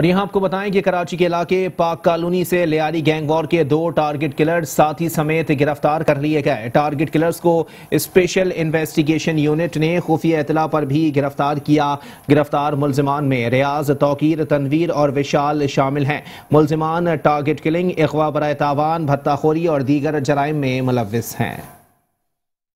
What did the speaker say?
और यहां आपको बताएं कि कराची के इलाके पाक कॉलोनी से लियारी गैंगवॉर के दो टारगेट किलर साथी समेत गिरफ्तार कर लिए गए टारगेट किलर्स को स्पेशल इन्वेस्टिगेशन यूनिट ने खुफिया इतला पर भी गिरफ्तार किया गिरफ्तार मुलजमान में रियाज तोकीर तनवीर और विशाल शामिल हैं मुलजमान टारगेट किलिंग अखवा बरए तावान भत्ताखोरी और दीगर जराइम में मुलविस हैं